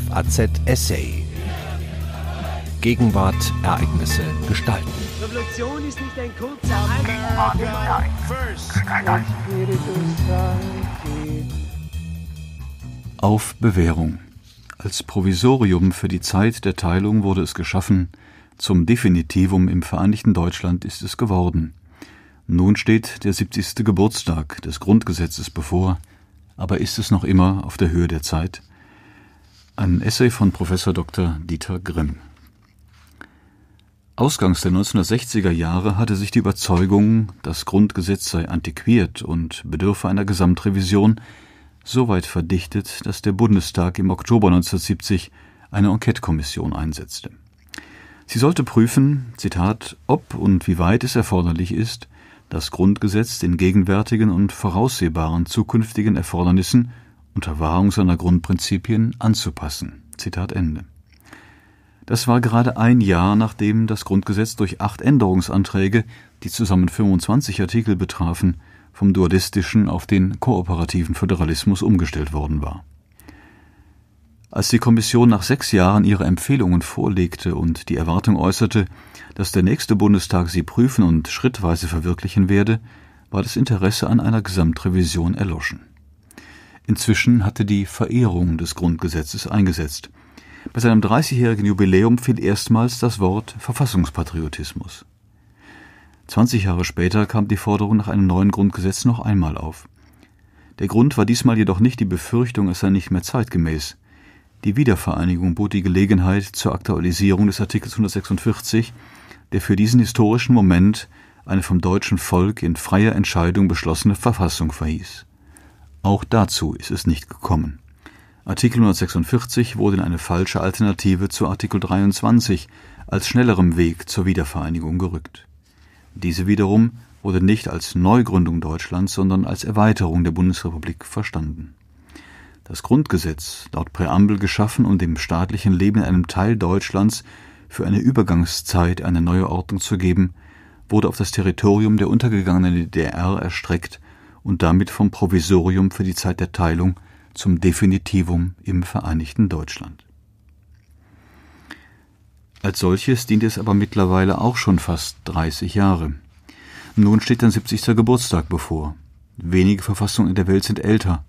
FAZ Essay. Gegenwart, Ereignisse, Gestalten. Revolution ist nicht ein kurzer Auf Bewährung. Als Provisorium für die Zeit der Teilung wurde es geschaffen, zum Definitivum im Vereinigten Deutschland ist es geworden. Nun steht der 70. Geburtstag des Grundgesetzes bevor, aber ist es noch immer auf der Höhe der Zeit? Ein Essay von Professor Dr. Dieter Grimm. Ausgangs der 1960er Jahre hatte sich die Überzeugung, das Grundgesetz sei antiquiert und bedürfe einer Gesamtrevision, so weit verdichtet, dass der Bundestag im Oktober 1970 eine Enquetekommission einsetzte. Sie sollte prüfen, Zitat, ob und wie weit es erforderlich ist, das Grundgesetz den gegenwärtigen und voraussehbaren zukünftigen Erfordernissen unter Wahrung seiner Grundprinzipien anzupassen. Zitat Ende. Das war gerade ein Jahr, nachdem das Grundgesetz durch acht Änderungsanträge, die zusammen 25 Artikel betrafen, vom dualistischen auf den kooperativen Föderalismus umgestellt worden war. Als die Kommission nach sechs Jahren ihre Empfehlungen vorlegte und die Erwartung äußerte, dass der nächste Bundestag sie prüfen und schrittweise verwirklichen werde, war das Interesse an einer Gesamtrevision erloschen. Inzwischen hatte die Verehrung des Grundgesetzes eingesetzt. Bei seinem 30-jährigen Jubiläum fiel erstmals das Wort Verfassungspatriotismus. 20 Jahre später kam die Forderung nach einem neuen Grundgesetz noch einmal auf. Der Grund war diesmal jedoch nicht die Befürchtung, es sei nicht mehr zeitgemäß. Die Wiedervereinigung bot die Gelegenheit zur Aktualisierung des Artikels 146, der für diesen historischen Moment eine vom deutschen Volk in freier Entscheidung beschlossene Verfassung verhieß. Auch dazu ist es nicht gekommen. Artikel 146 wurde in eine falsche Alternative zu Artikel 23 als schnellerem Weg zur Wiedervereinigung gerückt. Diese wiederum wurde nicht als Neugründung Deutschlands, sondern als Erweiterung der Bundesrepublik verstanden. Das Grundgesetz, laut Präambel geschaffen um dem staatlichen Leben in einem Teil Deutschlands für eine Übergangszeit eine neue Ordnung zu geben, wurde auf das Territorium der untergegangenen DDR erstreckt und damit vom Provisorium für die Zeit der Teilung zum Definitivum im Vereinigten Deutschland. Als solches dient es aber mittlerweile auch schon fast 30 Jahre. Nun steht dein 70. Geburtstag bevor. Wenige Verfassungen in der Welt sind älter.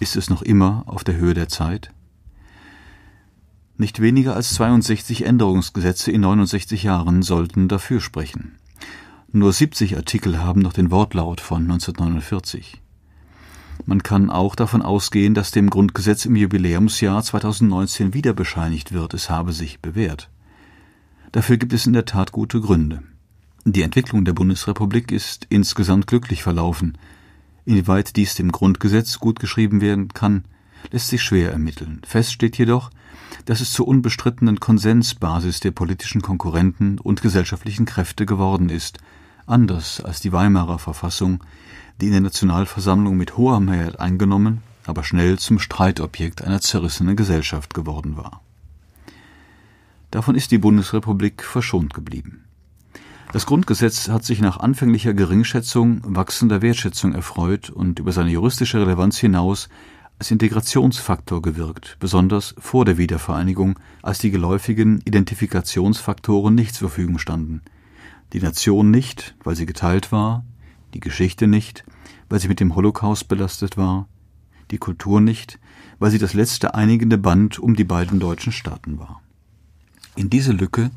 Ist es noch immer auf der Höhe der Zeit? Nicht weniger als 62 Änderungsgesetze in 69 Jahren sollten dafür sprechen. Nur 70 Artikel haben noch den Wortlaut von 1949. Man kann auch davon ausgehen, dass dem Grundgesetz im Jubiläumsjahr 2019 wieder bescheinigt wird, es habe sich bewährt. Dafür gibt es in der Tat gute Gründe. Die Entwicklung der Bundesrepublik ist insgesamt glücklich verlaufen. Inwieweit dies dem Grundgesetz gut geschrieben werden kann, lässt sich schwer ermitteln. Fest steht jedoch, dass es zur unbestrittenen Konsensbasis der politischen Konkurrenten und gesellschaftlichen Kräfte geworden ist – anders als die Weimarer Verfassung, die in der Nationalversammlung mit hoher Mehrheit angenommen, aber schnell zum Streitobjekt einer zerrissenen Gesellschaft geworden war. Davon ist die Bundesrepublik verschont geblieben. Das Grundgesetz hat sich nach anfänglicher Geringschätzung wachsender Wertschätzung erfreut und über seine juristische Relevanz hinaus als Integrationsfaktor gewirkt, besonders vor der Wiedervereinigung, als die geläufigen Identifikationsfaktoren nicht zur Verfügung standen – die Nation nicht, weil sie geteilt war, die Geschichte nicht, weil sie mit dem Holocaust belastet war, die Kultur nicht, weil sie das letzte einigende Band um die beiden deutschen Staaten war. In diese Lücke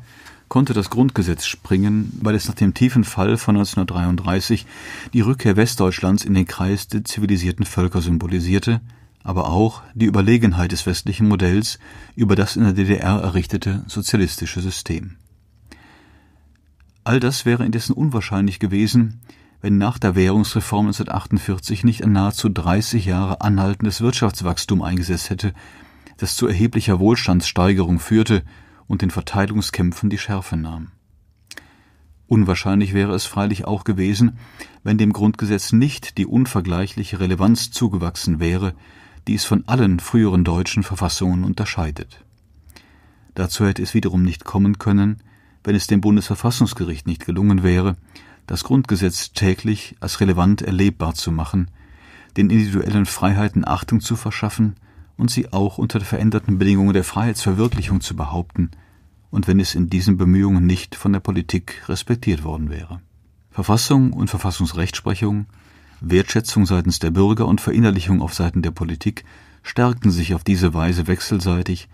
konnte das Grundgesetz springen, weil es nach dem tiefen Fall von 1933 die Rückkehr Westdeutschlands in den Kreis der zivilisierten Völker symbolisierte, aber auch die Überlegenheit des westlichen Modells über das in der DDR errichtete sozialistische System. All das wäre indessen unwahrscheinlich gewesen, wenn nach der Währungsreform 1948 nicht ein nahezu 30 Jahre anhaltendes Wirtschaftswachstum eingesetzt hätte, das zu erheblicher Wohlstandssteigerung führte und den Verteilungskämpfen die Schärfe nahm. Unwahrscheinlich wäre es freilich auch gewesen, wenn dem Grundgesetz nicht die unvergleichliche Relevanz zugewachsen wäre, die es von allen früheren deutschen Verfassungen unterscheidet. Dazu hätte es wiederum nicht kommen können, wenn es dem Bundesverfassungsgericht nicht gelungen wäre, das Grundgesetz täglich als relevant erlebbar zu machen, den individuellen Freiheiten Achtung zu verschaffen und sie auch unter veränderten Bedingungen der Freiheitsverwirklichung zu behaupten, und wenn es in diesen Bemühungen nicht von der Politik respektiert worden wäre. Verfassung und Verfassungsrechtsprechung, Wertschätzung seitens der Bürger und Verinnerlichung auf Seiten der Politik stärkten sich auf diese Weise wechselseitig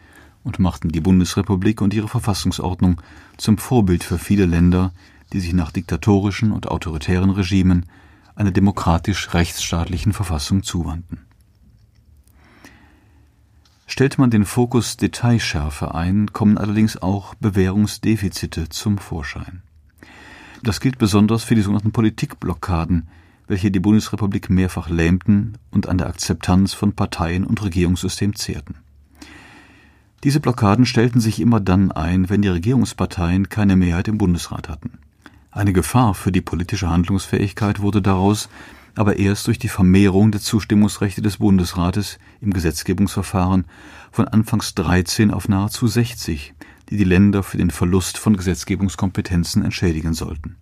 und machten die Bundesrepublik und ihre Verfassungsordnung zum Vorbild für viele Länder, die sich nach diktatorischen und autoritären Regimen einer demokratisch-rechtsstaatlichen Verfassung zuwandten. Stellt man den Fokus Detailschärfe ein, kommen allerdings auch Bewährungsdefizite zum Vorschein. Das gilt besonders für die sogenannten Politikblockaden, welche die Bundesrepublik mehrfach lähmten und an der Akzeptanz von Parteien und Regierungssystem zehrten. Diese Blockaden stellten sich immer dann ein, wenn die Regierungsparteien keine Mehrheit im Bundesrat hatten. Eine Gefahr für die politische Handlungsfähigkeit wurde daraus, aber erst durch die Vermehrung der Zustimmungsrechte des Bundesrates im Gesetzgebungsverfahren von anfangs 13 auf nahezu 60, die die Länder für den Verlust von Gesetzgebungskompetenzen entschädigen sollten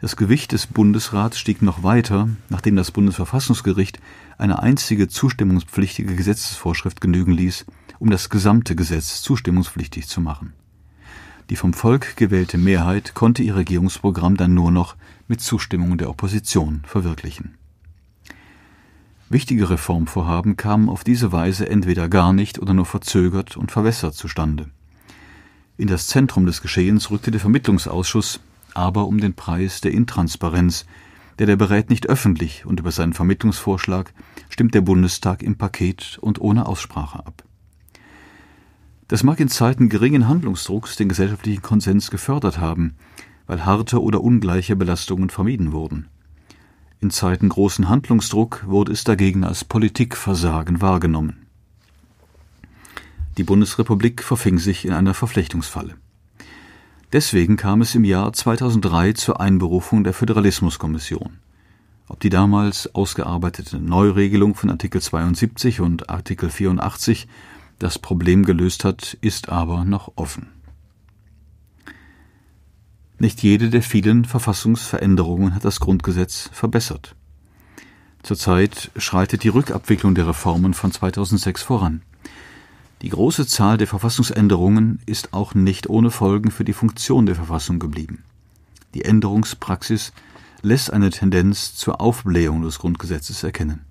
das Gewicht des Bundesrats stieg noch weiter, nachdem das Bundesverfassungsgericht eine einzige zustimmungspflichtige Gesetzesvorschrift genügen ließ, um das gesamte Gesetz zustimmungspflichtig zu machen. Die vom Volk gewählte Mehrheit konnte ihr Regierungsprogramm dann nur noch mit Zustimmung der Opposition verwirklichen. Wichtige Reformvorhaben kamen auf diese Weise entweder gar nicht oder nur verzögert und verwässert zustande. In das Zentrum des Geschehens rückte der Vermittlungsausschuss aber um den Preis der Intransparenz, der der berät nicht öffentlich und über seinen Vermittlungsvorschlag stimmt der Bundestag im Paket und ohne Aussprache ab. Das mag in Zeiten geringen Handlungsdrucks den gesellschaftlichen Konsens gefördert haben, weil harte oder ungleiche Belastungen vermieden wurden. In Zeiten großen Handlungsdruck wurde es dagegen als Politikversagen wahrgenommen. Die Bundesrepublik verfing sich in einer Verflechtungsfalle. Deswegen kam es im Jahr 2003 zur Einberufung der Föderalismuskommission. Ob die damals ausgearbeitete Neuregelung von Artikel 72 und Artikel 84 das Problem gelöst hat, ist aber noch offen. Nicht jede der vielen Verfassungsveränderungen hat das Grundgesetz verbessert. Zurzeit schreitet die Rückabwicklung der Reformen von 2006 voran. Die große Zahl der Verfassungsänderungen ist auch nicht ohne Folgen für die Funktion der Verfassung geblieben. Die Änderungspraxis lässt eine Tendenz zur Aufblähung des Grundgesetzes erkennen.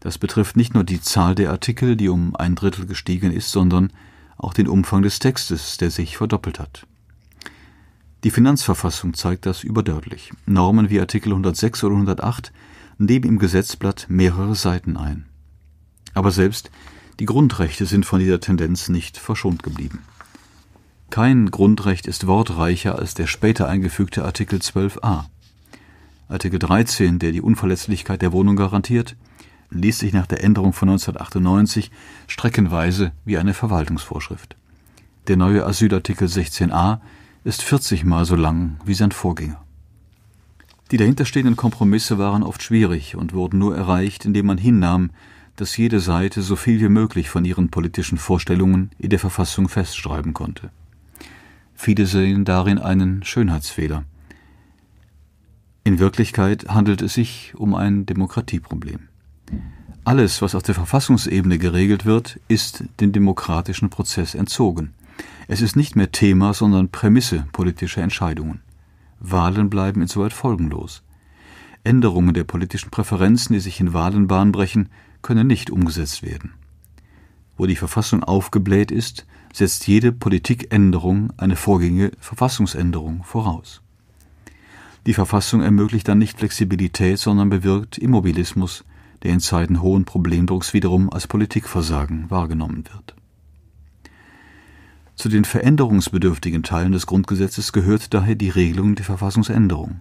Das betrifft nicht nur die Zahl der Artikel, die um ein Drittel gestiegen ist, sondern auch den Umfang des Textes, der sich verdoppelt hat. Die Finanzverfassung zeigt das überdeutlich. Normen wie Artikel 106 oder 108 nehmen im Gesetzblatt mehrere Seiten ein. Aber selbst die Grundrechte sind von dieser Tendenz nicht verschont geblieben. Kein Grundrecht ist wortreicher als der später eingefügte Artikel 12a. Artikel 13, der die Unverletzlichkeit der Wohnung garantiert, liest sich nach der Änderung von 1998 streckenweise wie eine Verwaltungsvorschrift. Der neue Asylartikel 16a ist 40 mal so lang wie sein Vorgänger. Die dahinterstehenden Kompromisse waren oft schwierig und wurden nur erreicht, indem man hinnahm, dass jede Seite so viel wie möglich von ihren politischen Vorstellungen in der Verfassung festschreiben konnte. Viele sehen darin einen Schönheitsfehler. In Wirklichkeit handelt es sich um ein Demokratieproblem. Alles, was auf der Verfassungsebene geregelt wird, ist dem demokratischen Prozess entzogen. Es ist nicht mehr Thema, sondern Prämisse politischer Entscheidungen. Wahlen bleiben insoweit folgenlos. Änderungen der politischen Präferenzen, die sich in Wahlen bahnbrechen, könne nicht umgesetzt werden. Wo die Verfassung aufgebläht ist, setzt jede Politikänderung eine vorgängige Verfassungsänderung voraus. Die Verfassung ermöglicht dann nicht Flexibilität, sondern bewirkt Immobilismus, der in Zeiten hohen Problemdrucks wiederum als Politikversagen wahrgenommen wird. Zu den veränderungsbedürftigen Teilen des Grundgesetzes gehört daher die Regelung der Verfassungsänderung.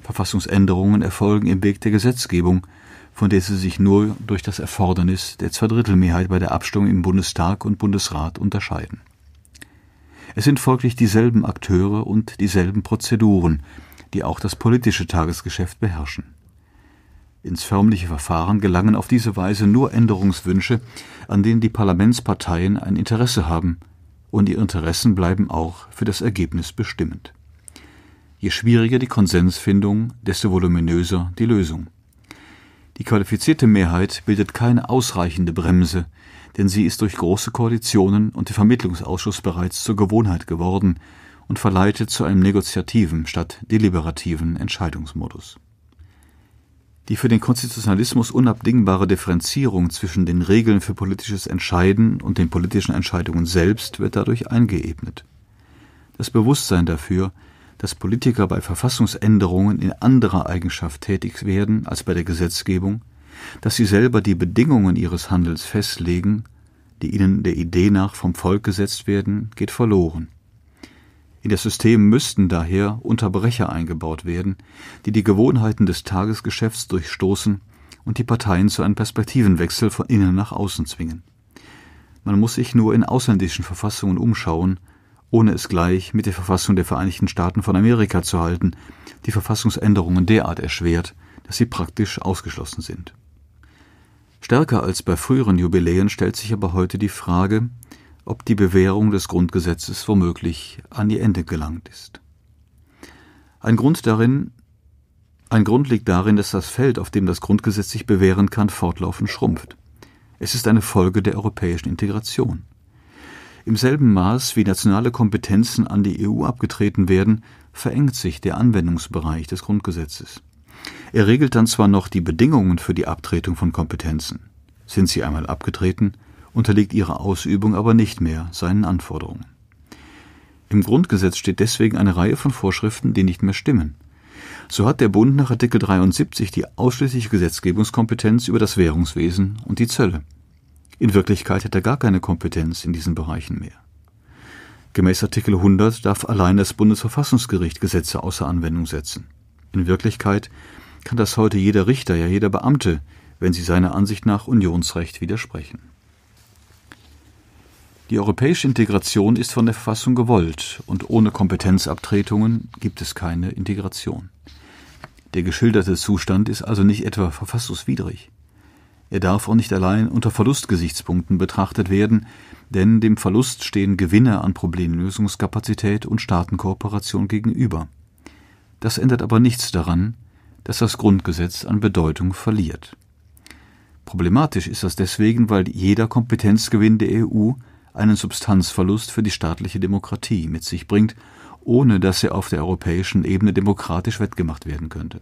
Verfassungsänderungen erfolgen im Weg der Gesetzgebung, von der sie sich nur durch das Erfordernis der Zweidrittelmehrheit bei der Abstimmung im Bundestag und Bundesrat unterscheiden. Es sind folglich dieselben Akteure und dieselben Prozeduren, die auch das politische Tagesgeschäft beherrschen. Ins förmliche Verfahren gelangen auf diese Weise nur Änderungswünsche, an denen die Parlamentsparteien ein Interesse haben, und ihre Interessen bleiben auch für das Ergebnis bestimmend. Je schwieriger die Konsensfindung, desto voluminöser die Lösung. Die qualifizierte Mehrheit bildet keine ausreichende Bremse, denn sie ist durch große Koalitionen und den Vermittlungsausschuss bereits zur Gewohnheit geworden und verleitet zu einem negoziativen statt deliberativen Entscheidungsmodus. Die für den Konstitutionalismus unabdingbare Differenzierung zwischen den Regeln für politisches Entscheiden und den politischen Entscheidungen selbst wird dadurch eingeebnet. Das Bewusstsein dafür, dass Politiker bei Verfassungsänderungen in anderer Eigenschaft tätig werden als bei der Gesetzgebung, dass sie selber die Bedingungen ihres Handels festlegen, die ihnen der Idee nach vom Volk gesetzt werden, geht verloren. In das System müssten daher Unterbrecher eingebaut werden, die die Gewohnheiten des Tagesgeschäfts durchstoßen und die Parteien zu einem Perspektivenwechsel von innen nach außen zwingen. Man muss sich nur in ausländischen Verfassungen umschauen, ohne es gleich mit der Verfassung der Vereinigten Staaten von Amerika zu halten, die Verfassungsänderungen derart erschwert, dass sie praktisch ausgeschlossen sind. Stärker als bei früheren Jubiläen stellt sich aber heute die Frage, ob die Bewährung des Grundgesetzes womöglich an ihr Ende gelangt ist. Ein Grund darin, ein Grund liegt darin, dass das Feld, auf dem das Grundgesetz sich bewähren kann, fortlaufend schrumpft. Es ist eine Folge der europäischen Integration. Im selben Maß, wie nationale Kompetenzen an die EU abgetreten werden, verengt sich der Anwendungsbereich des Grundgesetzes. Er regelt dann zwar noch die Bedingungen für die Abtretung von Kompetenzen. Sind sie einmal abgetreten, unterliegt ihre Ausübung aber nicht mehr seinen Anforderungen. Im Grundgesetz steht deswegen eine Reihe von Vorschriften, die nicht mehr stimmen. So hat der Bund nach Artikel 73 die ausschließliche Gesetzgebungskompetenz über das Währungswesen und die Zölle. In Wirklichkeit hat er gar keine Kompetenz in diesen Bereichen mehr. Gemäß Artikel 100 darf allein das Bundesverfassungsgericht Gesetze außer Anwendung setzen. In Wirklichkeit kann das heute jeder Richter, ja jeder Beamte, wenn sie seiner Ansicht nach Unionsrecht widersprechen. Die europäische Integration ist von der Verfassung gewollt und ohne Kompetenzabtretungen gibt es keine Integration. Der geschilderte Zustand ist also nicht etwa verfassungswidrig. Er darf auch nicht allein unter Verlustgesichtspunkten betrachtet werden, denn dem Verlust stehen Gewinne an Problemlösungskapazität und Staatenkooperation gegenüber. Das ändert aber nichts daran, dass das Grundgesetz an Bedeutung verliert. Problematisch ist das deswegen, weil jeder Kompetenzgewinn der EU einen Substanzverlust für die staatliche Demokratie mit sich bringt, ohne dass er auf der europäischen Ebene demokratisch wettgemacht werden könnte.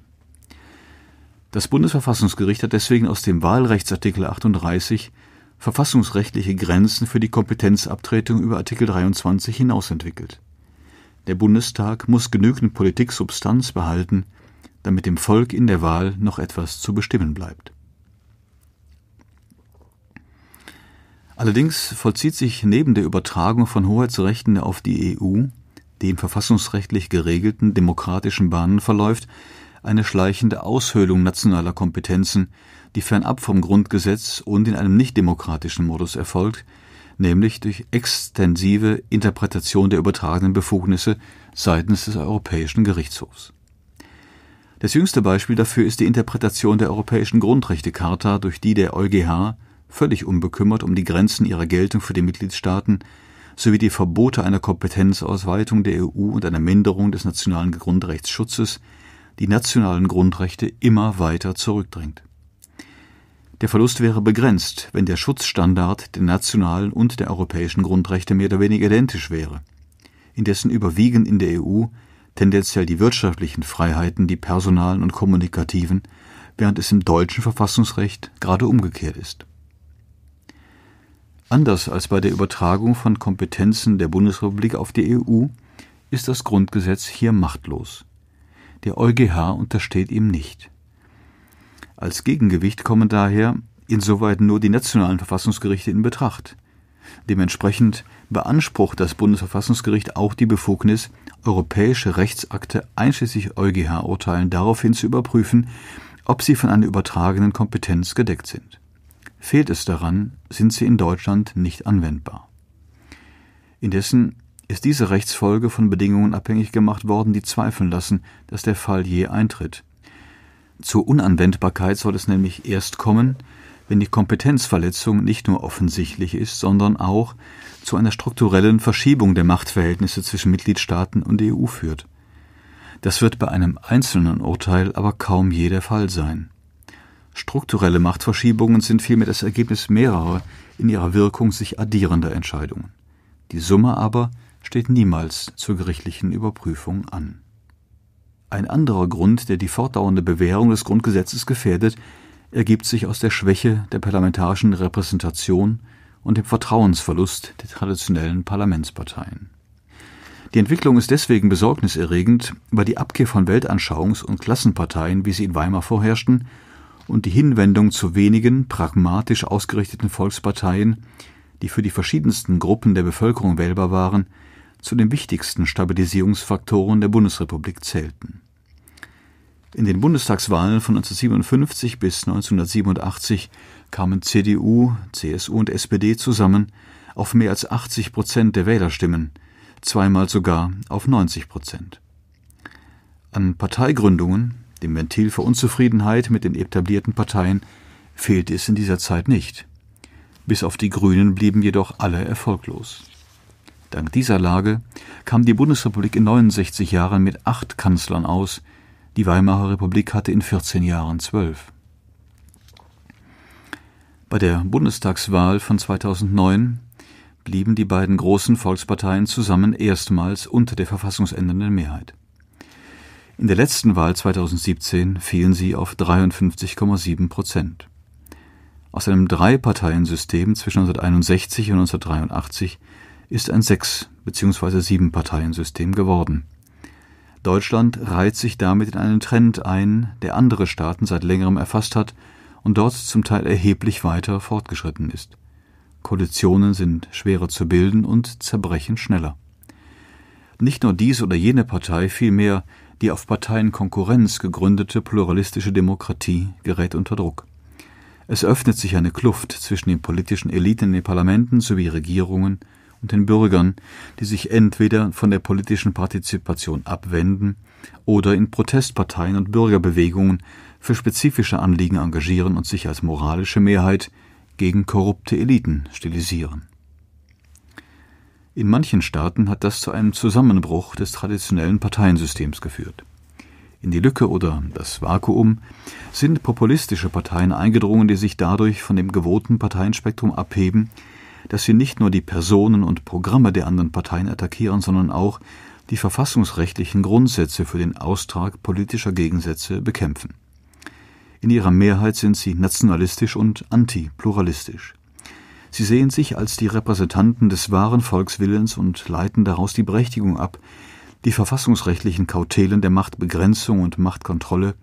Das Bundesverfassungsgericht hat deswegen aus dem Wahlrechtsartikel 38 verfassungsrechtliche Grenzen für die Kompetenzabtretung über Artikel 23 hinaus entwickelt. Der Bundestag muss genügend Politiksubstanz behalten, damit dem Volk in der Wahl noch etwas zu bestimmen bleibt. Allerdings vollzieht sich neben der Übertragung von Hoheitsrechten auf die EU, die im verfassungsrechtlich geregelten demokratischen Bahnen verläuft, eine schleichende Aushöhlung nationaler Kompetenzen, die fernab vom Grundgesetz und in einem nichtdemokratischen Modus erfolgt, nämlich durch extensive Interpretation der übertragenen Befugnisse seitens des Europäischen Gerichtshofs. Das jüngste Beispiel dafür ist die Interpretation der Europäischen Grundrechtecharta durch die der EuGH, völlig unbekümmert um die Grenzen ihrer Geltung für die Mitgliedstaaten sowie die Verbote einer Kompetenzausweitung der EU und einer Minderung des nationalen Grundrechtsschutzes die nationalen Grundrechte immer weiter zurückdrängt. Der Verlust wäre begrenzt, wenn der Schutzstandard der nationalen und der europäischen Grundrechte mehr oder weniger identisch wäre. Indessen überwiegen in der EU tendenziell die wirtschaftlichen Freiheiten, die personalen und kommunikativen, während es im deutschen Verfassungsrecht gerade umgekehrt ist. Anders als bei der Übertragung von Kompetenzen der Bundesrepublik auf die EU ist das Grundgesetz hier machtlos. Der EuGH untersteht ihm nicht. Als Gegengewicht kommen daher insoweit nur die nationalen Verfassungsgerichte in Betracht. Dementsprechend beansprucht das Bundesverfassungsgericht auch die Befugnis, europäische Rechtsakte einschließlich EuGH-Urteilen daraufhin zu überprüfen, ob sie von einer übertragenen Kompetenz gedeckt sind. Fehlt es daran, sind sie in Deutschland nicht anwendbar. Indessen ist diese Rechtsfolge von Bedingungen abhängig gemacht worden, die zweifeln lassen, dass der Fall je eintritt. Zur Unanwendbarkeit soll es nämlich erst kommen, wenn die Kompetenzverletzung nicht nur offensichtlich ist, sondern auch zu einer strukturellen Verschiebung der Machtverhältnisse zwischen Mitgliedstaaten und EU e führt. Das wird bei einem einzelnen Urteil aber kaum je der Fall sein. Strukturelle Machtverschiebungen sind vielmehr das Ergebnis mehrerer in ihrer Wirkung sich addierender Entscheidungen. Die Summe aber steht niemals zur gerichtlichen Überprüfung an. Ein anderer Grund, der die fortdauernde Bewährung des Grundgesetzes gefährdet, ergibt sich aus der Schwäche der parlamentarischen Repräsentation und dem Vertrauensverlust der traditionellen Parlamentsparteien. Die Entwicklung ist deswegen besorgniserregend, weil die Abkehr von Weltanschauungs- und Klassenparteien, wie sie in Weimar vorherrschten, und die Hinwendung zu wenigen pragmatisch ausgerichteten Volksparteien, die für die verschiedensten Gruppen der Bevölkerung wählbar waren, zu den wichtigsten Stabilisierungsfaktoren der Bundesrepublik zählten. In den Bundestagswahlen von 1957 bis 1987 kamen CDU, CSU und SPD zusammen auf mehr als 80 Prozent der Wählerstimmen, zweimal sogar auf 90 Prozent. An Parteigründungen, dem Ventil für Unzufriedenheit mit den etablierten Parteien, fehlte es in dieser Zeit nicht. Bis auf die Grünen blieben jedoch alle erfolglos. Dank dieser Lage kam die Bundesrepublik in 69 Jahren mit acht Kanzlern aus, die Weimarer Republik hatte in 14 Jahren zwölf. Bei der Bundestagswahl von 2009 blieben die beiden großen Volksparteien zusammen erstmals unter der verfassungsändernden Mehrheit. In der letzten Wahl 2017 fielen sie auf 53,7 Prozent. Aus einem Dreiparteiensystem zwischen 1961 und 1983 ist ein Sechs- bzw. Sieben-Parteien-System geworden. Deutschland reiht sich damit in einen Trend ein, der andere Staaten seit längerem erfasst hat und dort zum Teil erheblich weiter fortgeschritten ist. Koalitionen sind schwerer zu bilden und zerbrechen schneller. Nicht nur diese oder jene Partei, vielmehr die auf Parteienkonkurrenz gegründete pluralistische Demokratie gerät unter Druck. Es öffnet sich eine Kluft zwischen den politischen Eliten in den Parlamenten sowie Regierungen und den Bürgern, die sich entweder von der politischen Partizipation abwenden oder in Protestparteien und Bürgerbewegungen für spezifische Anliegen engagieren und sich als moralische Mehrheit gegen korrupte Eliten stilisieren. In manchen Staaten hat das zu einem Zusammenbruch des traditionellen Parteiensystems geführt. In die Lücke oder das Vakuum sind populistische Parteien eingedrungen, die sich dadurch von dem gewohnten Parteienspektrum abheben dass sie nicht nur die Personen und Programme der anderen Parteien attackieren, sondern auch die verfassungsrechtlichen Grundsätze für den Austrag politischer Gegensätze bekämpfen. In ihrer Mehrheit sind sie nationalistisch und antipluralistisch. Sie sehen sich als die Repräsentanten des wahren Volkswillens und leiten daraus die Berechtigung ab, die verfassungsrechtlichen Kautelen der Machtbegrenzung und Machtkontrolle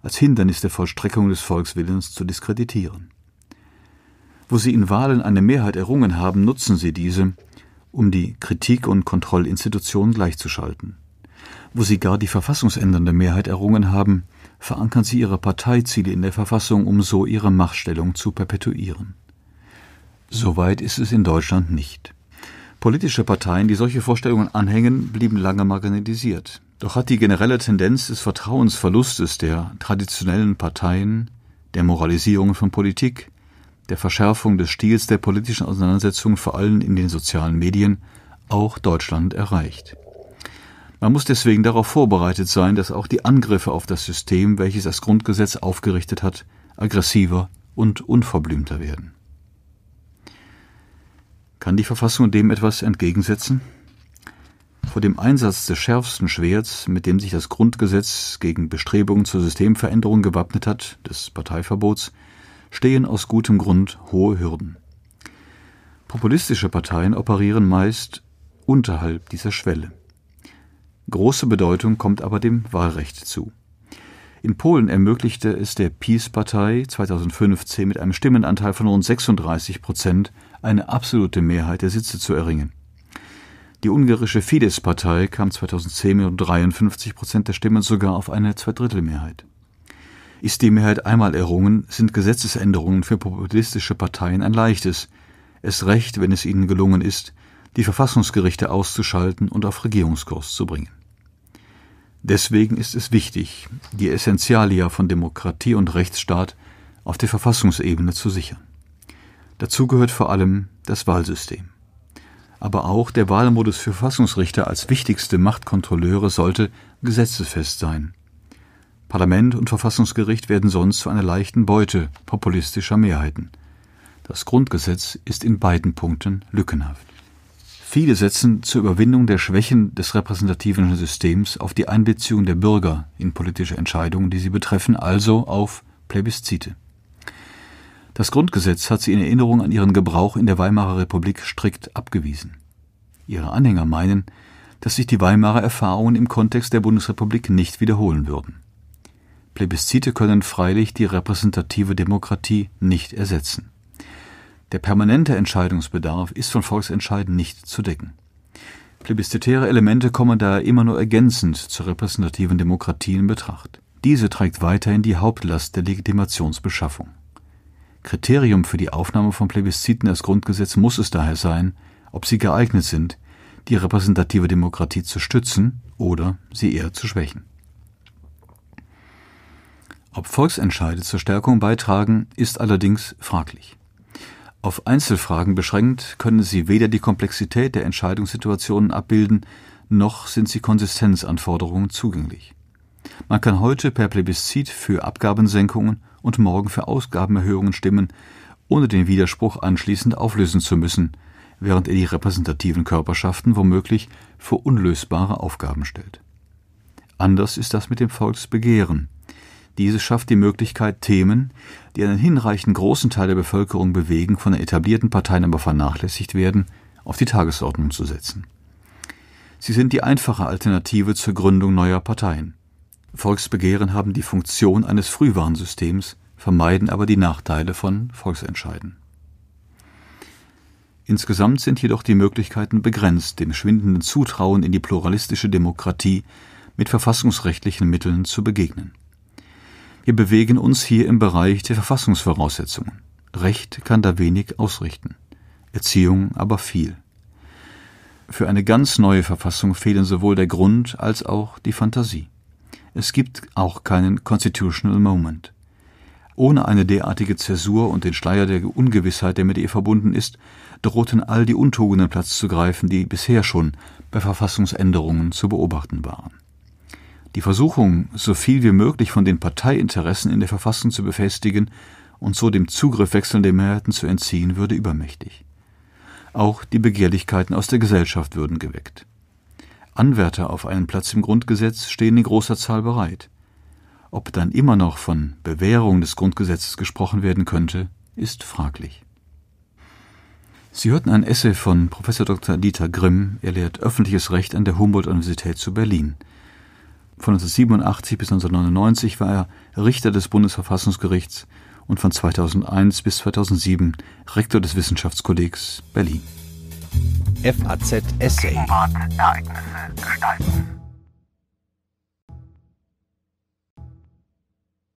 als Hindernis der Vollstreckung des Volkswillens zu diskreditieren. Wo sie in Wahlen eine Mehrheit errungen haben, nutzen sie diese, um die Kritik- und Kontrollinstitutionen gleichzuschalten. Wo sie gar die verfassungsändernde Mehrheit errungen haben, verankern sie ihre Parteiziele in der Verfassung, um so ihre Machtstellung zu perpetuieren. Soweit ist es in Deutschland nicht. Politische Parteien, die solche Vorstellungen anhängen, blieben lange marginalisiert. Doch hat die generelle Tendenz des Vertrauensverlustes der traditionellen Parteien, der Moralisierung von Politik, der Verschärfung des Stils der politischen Auseinandersetzungen vor allem in den sozialen Medien auch Deutschland erreicht. Man muss deswegen darauf vorbereitet sein, dass auch die Angriffe auf das System, welches das Grundgesetz aufgerichtet hat, aggressiver und unverblümter werden. Kann die Verfassung dem etwas entgegensetzen? Vor dem Einsatz des schärfsten Schwerts, mit dem sich das Grundgesetz gegen Bestrebungen zur Systemveränderung gewappnet hat, des Parteiverbots, stehen aus gutem Grund hohe Hürden. Populistische Parteien operieren meist unterhalb dieser Schwelle. Große Bedeutung kommt aber dem Wahlrecht zu. In Polen ermöglichte es der Peace-Partei 2015 mit einem Stimmenanteil von rund 36 Prozent eine absolute Mehrheit der Sitze zu erringen. Die ungarische Fidesz-Partei kam 2010 mit 53 Prozent der Stimmen sogar auf eine Zweidrittelmehrheit. Ist die Mehrheit einmal errungen, sind Gesetzesänderungen für populistische Parteien ein leichtes, es recht, wenn es ihnen gelungen ist, die Verfassungsgerichte auszuschalten und auf Regierungskurs zu bringen. Deswegen ist es wichtig, die Essentialia von Demokratie und Rechtsstaat auf der Verfassungsebene zu sichern. Dazu gehört vor allem das Wahlsystem. Aber auch der Wahlmodus für Verfassungsrichter als wichtigste Machtkontrolleure sollte gesetzesfest sein. Parlament und Verfassungsgericht werden sonst zu einer leichten Beute populistischer Mehrheiten. Das Grundgesetz ist in beiden Punkten lückenhaft. Viele setzen zur Überwindung der Schwächen des repräsentativen Systems auf die Einbeziehung der Bürger in politische Entscheidungen, die sie betreffen, also auf Plebiszite. Das Grundgesetz hat sie in Erinnerung an ihren Gebrauch in der Weimarer Republik strikt abgewiesen. Ihre Anhänger meinen, dass sich die Weimarer Erfahrungen im Kontext der Bundesrepublik nicht wiederholen würden. Plebiszite können freilich die repräsentative Demokratie nicht ersetzen. Der permanente Entscheidungsbedarf ist von Volksentscheiden nicht zu decken. Plebiszitäre Elemente kommen daher immer nur ergänzend zur repräsentativen Demokratie in Betracht. Diese trägt weiterhin die Hauptlast der Legitimationsbeschaffung. Kriterium für die Aufnahme von Plebisziten als Grundgesetz muss es daher sein, ob sie geeignet sind, die repräsentative Demokratie zu stützen oder sie eher zu schwächen. Ob Volksentscheide zur Stärkung beitragen, ist allerdings fraglich. Auf Einzelfragen beschränkt können sie weder die Komplexität der Entscheidungssituationen abbilden, noch sind sie Konsistenzanforderungen zugänglich. Man kann heute per Plebiszit für Abgabensenkungen und morgen für Ausgabenerhöhungen stimmen, ohne den Widerspruch anschließend auflösen zu müssen, während er die repräsentativen Körperschaften womöglich vor unlösbare Aufgaben stellt. Anders ist das mit dem Volksbegehren. Diese schafft die Möglichkeit, Themen, die einen hinreichend großen Teil der Bevölkerung bewegen, von den etablierten Parteien aber vernachlässigt werden, auf die Tagesordnung zu setzen. Sie sind die einfache Alternative zur Gründung neuer Parteien. Volksbegehren haben die Funktion eines Frühwarnsystems, vermeiden aber die Nachteile von Volksentscheiden. Insgesamt sind jedoch die Möglichkeiten begrenzt, dem schwindenden Zutrauen in die pluralistische Demokratie mit verfassungsrechtlichen Mitteln zu begegnen. Wir bewegen uns hier im Bereich der Verfassungsvoraussetzungen. Recht kann da wenig ausrichten, Erziehung aber viel. Für eine ganz neue Verfassung fehlen sowohl der Grund als auch die Fantasie. Es gibt auch keinen Constitutional Moment. Ohne eine derartige Zäsur und den Schleier der Ungewissheit, der mit ihr verbunden ist, drohten all die Untugenden Platz zu greifen, die bisher schon bei Verfassungsänderungen zu beobachten waren. Die Versuchung, so viel wie möglich von den Parteiinteressen in der Verfassung zu befestigen und so dem Zugriff wechselnder Mehrheiten zu entziehen, würde übermächtig. Auch die Begehrlichkeiten aus der Gesellschaft würden geweckt. Anwärter auf einen Platz im Grundgesetz stehen in großer Zahl bereit. Ob dann immer noch von Bewährung des Grundgesetzes gesprochen werden könnte, ist fraglich. Sie hörten ein Essay von Prof. Dr. Dieter Grimm, er lehrt öffentliches Recht an der Humboldt-Universität zu Berlin. Von 1987 bis 1999 war er Richter des Bundesverfassungsgerichts und von 2001 bis 2007 Rektor des Wissenschaftskollegs Berlin. FAZ Essay. Gegenwart, Ereignisse, Gestalten.